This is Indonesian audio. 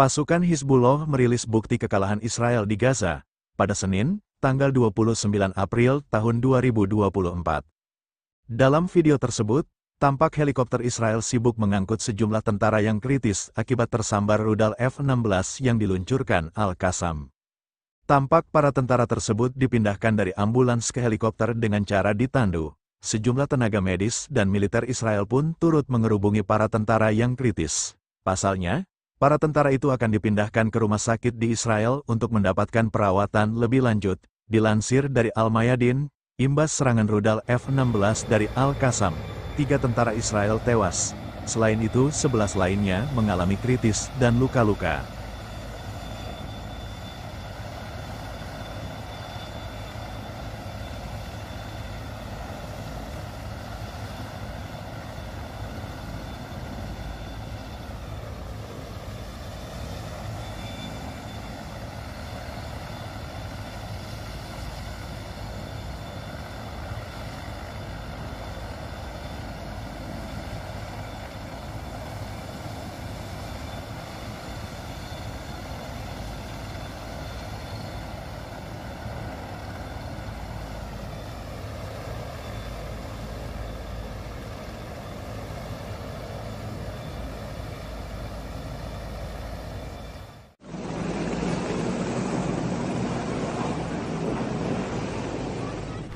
Pasukan Hizbullah merilis bukti kekalahan Israel di Gaza pada Senin, tanggal 29 April tahun 2024. Dalam video tersebut, tampak helikopter Israel sibuk mengangkut sejumlah tentara yang kritis akibat tersambar rudal F-16 yang diluncurkan Al-Qassam. Tampak para tentara tersebut dipindahkan dari ambulans ke helikopter dengan cara ditandu. Sejumlah tenaga medis dan militer Israel pun turut mengerubungi para tentara yang kritis. Pasalnya, Para tentara itu akan dipindahkan ke rumah sakit di Israel untuk mendapatkan perawatan lebih lanjut, dilansir dari Al-Mayadin, imbas serangan rudal F-16 dari Al-Qassam. Tiga tentara Israel tewas. Selain itu, sebelas lainnya mengalami kritis dan luka-luka.